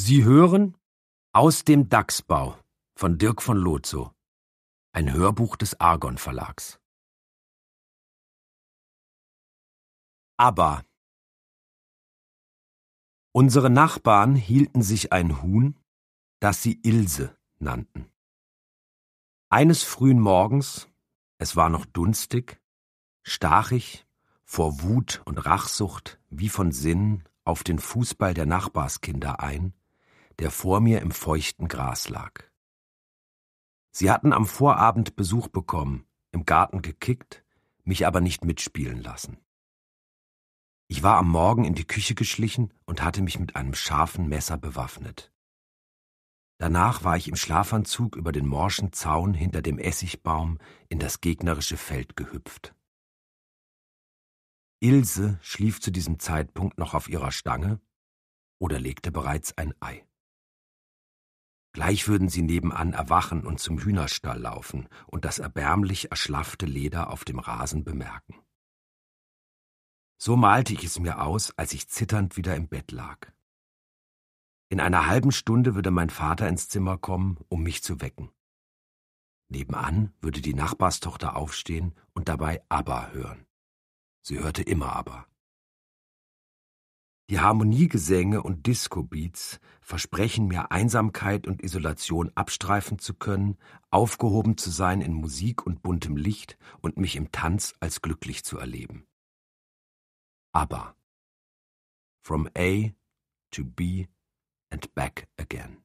Sie hören Aus dem Dachsbau von Dirk von Lotso, ein Hörbuch des Argon Verlags. Aber Unsere Nachbarn hielten sich ein Huhn, das sie Ilse nannten. Eines frühen Morgens, es war noch dunstig, stach ich, vor Wut und Rachsucht wie von Sinnen, auf den Fußball der Nachbarskinder ein der vor mir im feuchten Gras lag. Sie hatten am Vorabend Besuch bekommen, im Garten gekickt, mich aber nicht mitspielen lassen. Ich war am Morgen in die Küche geschlichen und hatte mich mit einem scharfen Messer bewaffnet. Danach war ich im Schlafanzug über den morschen Zaun hinter dem Essigbaum in das gegnerische Feld gehüpft. Ilse schlief zu diesem Zeitpunkt noch auf ihrer Stange oder legte bereits ein Ei. Gleich würden sie nebenan erwachen und zum Hühnerstall laufen und das erbärmlich erschlaffte Leder auf dem Rasen bemerken. So malte ich es mir aus, als ich zitternd wieder im Bett lag. In einer halben Stunde würde mein Vater ins Zimmer kommen, um mich zu wecken. Nebenan würde die Nachbarstochter aufstehen und dabei Aber hören. Sie hörte immer Aber. Die Harmoniegesänge und Disco-Beats versprechen mir Einsamkeit und Isolation abstreifen zu können, aufgehoben zu sein in Musik und buntem Licht und mich im Tanz als glücklich zu erleben. Aber From A to B and back again.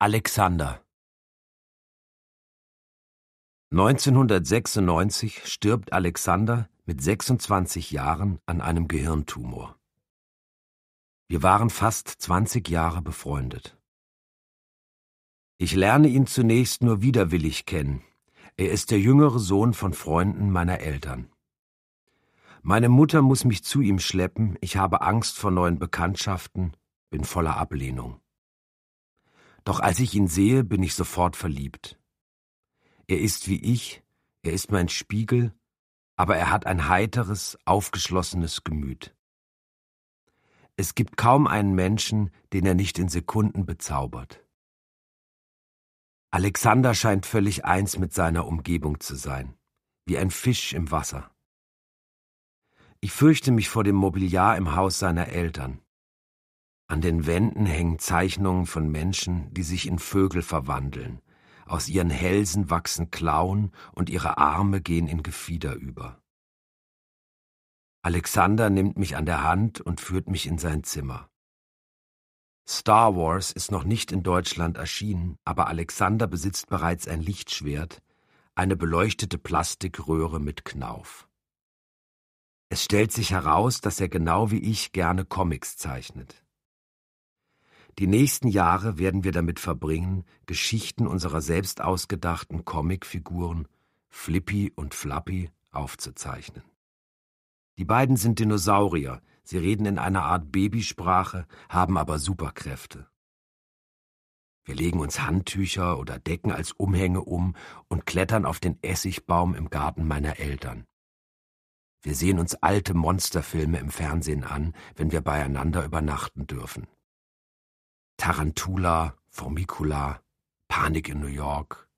Alexander 1996 stirbt Alexander mit 26 Jahren an einem Gehirntumor. Wir waren fast 20 Jahre befreundet. Ich lerne ihn zunächst nur widerwillig kennen. Er ist der jüngere Sohn von Freunden meiner Eltern. Meine Mutter muss mich zu ihm schleppen, ich habe Angst vor neuen Bekanntschaften, bin voller Ablehnung. Doch als ich ihn sehe, bin ich sofort verliebt. Er ist wie ich, er ist mein Spiegel, aber er hat ein heiteres, aufgeschlossenes Gemüt. Es gibt kaum einen Menschen, den er nicht in Sekunden bezaubert. Alexander scheint völlig eins mit seiner Umgebung zu sein, wie ein Fisch im Wasser. Ich fürchte mich vor dem Mobiliar im Haus seiner Eltern. An den Wänden hängen Zeichnungen von Menschen, die sich in Vögel verwandeln, aus ihren Hälsen wachsen Klauen und ihre Arme gehen in Gefieder über. Alexander nimmt mich an der Hand und führt mich in sein Zimmer. Star Wars ist noch nicht in Deutschland erschienen, aber Alexander besitzt bereits ein Lichtschwert, eine beleuchtete Plastikröhre mit Knauf. Es stellt sich heraus, dass er genau wie ich gerne Comics zeichnet. Die nächsten Jahre werden wir damit verbringen, Geschichten unserer selbst ausgedachten Comicfiguren Flippy und Flappy aufzuzeichnen. Die beiden sind Dinosaurier, sie reden in einer Art Babysprache, haben aber Superkräfte. Wir legen uns Handtücher oder Decken als Umhänge um und klettern auf den Essigbaum im Garten meiner Eltern. Wir sehen uns alte Monsterfilme im Fernsehen an, wenn wir beieinander übernachten dürfen. Tarantula, Formicula, Panik in New York,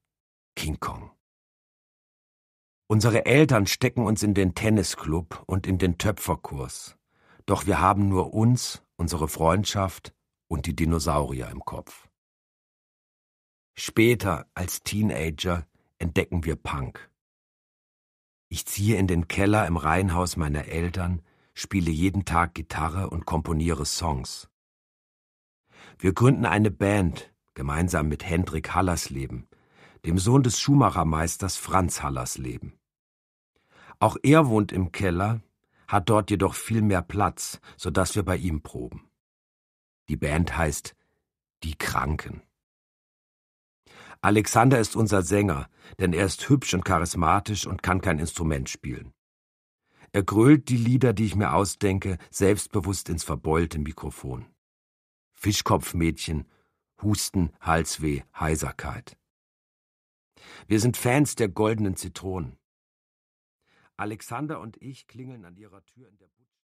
King Kong. Unsere Eltern stecken uns in den Tennisclub und in den Töpferkurs. Doch wir haben nur uns, unsere Freundschaft und die Dinosaurier im Kopf. Später, als Teenager, entdecken wir Punk. Ich ziehe in den Keller im Reihenhaus meiner Eltern, spiele jeden Tag Gitarre und komponiere Songs. Wir gründen eine Band, gemeinsam mit Hendrik Hallersleben, dem Sohn des Schuhmachermeisters Franz Hallersleben. Auch er wohnt im Keller, hat dort jedoch viel mehr Platz, so dass wir bei ihm proben. Die Band heißt Die Kranken. Alexander ist unser Sänger, denn er ist hübsch und charismatisch und kann kein Instrument spielen. Er grölt die Lieder, die ich mir ausdenke, selbstbewusst ins verbeulte Mikrofon. Fischkopfmädchen, Husten, Halsweh, Heiserkeit. Wir sind Fans der goldenen Zitronen. Alexander und ich klingeln an ihrer Tür in der Butch